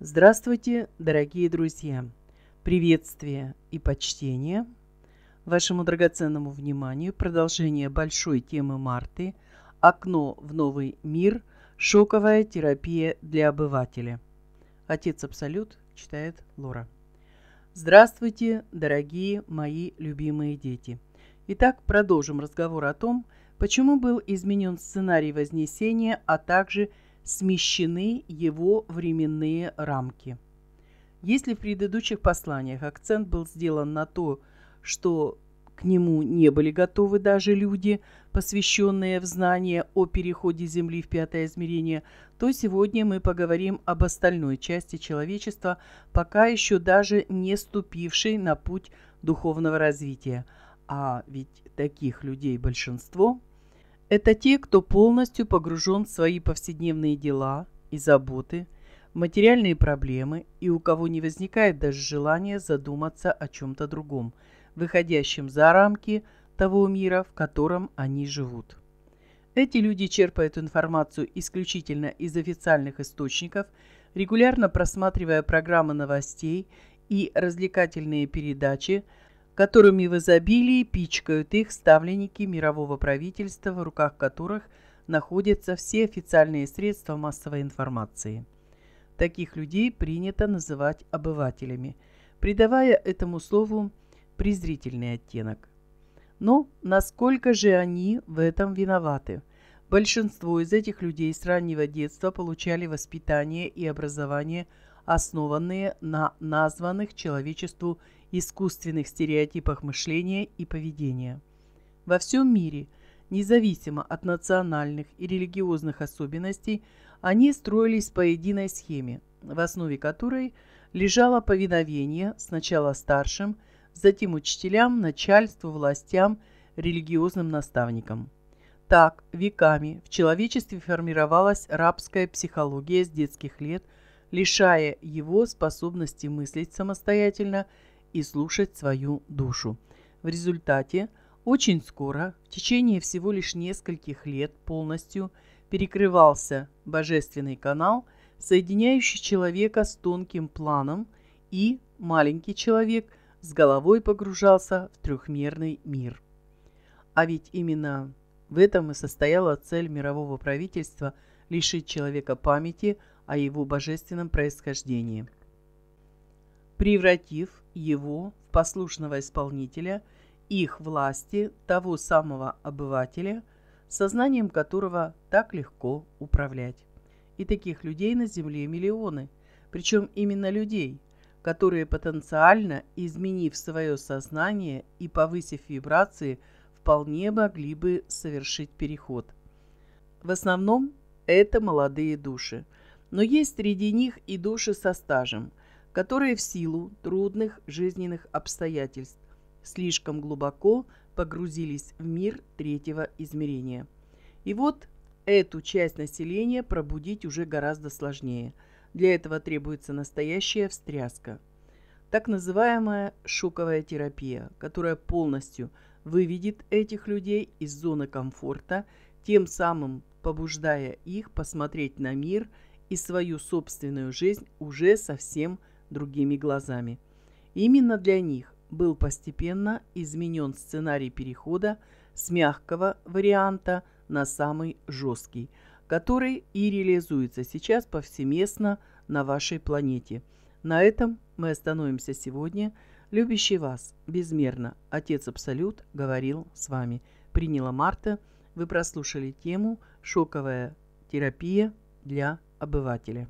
Здравствуйте, дорогие друзья! Приветствие и почтение вашему драгоценному вниманию. Продолжение большой темы марты «Окно в новый мир. Шоковая терапия для обывателя». Отец Абсолют читает Лора. Здравствуйте, дорогие мои любимые дети! Итак, продолжим разговор о том, почему был изменен сценарий Вознесения, а также – смещены его временные рамки. Если в предыдущих посланиях акцент был сделан на то, что к нему не были готовы даже люди, посвященные в знание о переходе Земли в пятое измерение, то сегодня мы поговорим об остальной части человечества, пока еще даже не ступившей на путь духовного развития. А ведь таких людей большинство – это те, кто полностью погружен в свои повседневные дела и заботы, материальные проблемы и у кого не возникает даже желания задуматься о чем-то другом, выходящем за рамки того мира, в котором они живут. Эти люди черпают информацию исключительно из официальных источников, регулярно просматривая программы новостей и развлекательные передачи, которыми в изобилии пичкают их ставленники мирового правительства, в руках которых находятся все официальные средства массовой информации. Таких людей принято называть обывателями, придавая этому слову презрительный оттенок. Но насколько же они в этом виноваты? Большинство из этих людей с раннего детства получали воспитание и образование, основанные на названных человечеству искусственных стереотипах мышления и поведения. Во всем мире, независимо от национальных и религиозных особенностей, они строились по единой схеме, в основе которой лежало повиновение сначала старшим, затем учителям, начальству, властям, религиозным наставникам. Так, веками в человечестве формировалась рабская психология с детских лет, лишая его способности мыслить самостоятельно и слушать свою душу. В результате очень скоро, в течение всего лишь нескольких лет полностью, перекрывался божественный канал, соединяющий человека с тонким планом, и маленький человек с головой погружался в трехмерный мир. А ведь именно в этом и состояла цель мирового правительства – лишить человека памяти о его божественном происхождении – превратив его в послушного исполнителя их власти того самого обывателя, сознанием которого так легко управлять. И таких людей на Земле миллионы, причем именно людей, которые потенциально, изменив свое сознание и повысив вибрации, вполне могли бы совершить переход. В основном это молодые души, но есть среди них и души со стажем – которые в силу трудных жизненных обстоятельств слишком глубоко погрузились в мир третьего измерения. И вот эту часть населения пробудить уже гораздо сложнее. Для этого требуется настоящая встряска. Так называемая шоковая терапия, которая полностью выведет этих людей из зоны комфорта, тем самым побуждая их посмотреть на мир и свою собственную жизнь уже совсем другими глазами. Именно для них был постепенно изменен сценарий перехода с мягкого варианта на самый жесткий, который и реализуется сейчас повсеместно на вашей планете. На этом мы остановимся сегодня. Любящий вас безмерно Отец Абсолют говорил с вами. Приняла Марта. Вы прослушали тему «Шоковая терапия для обывателя».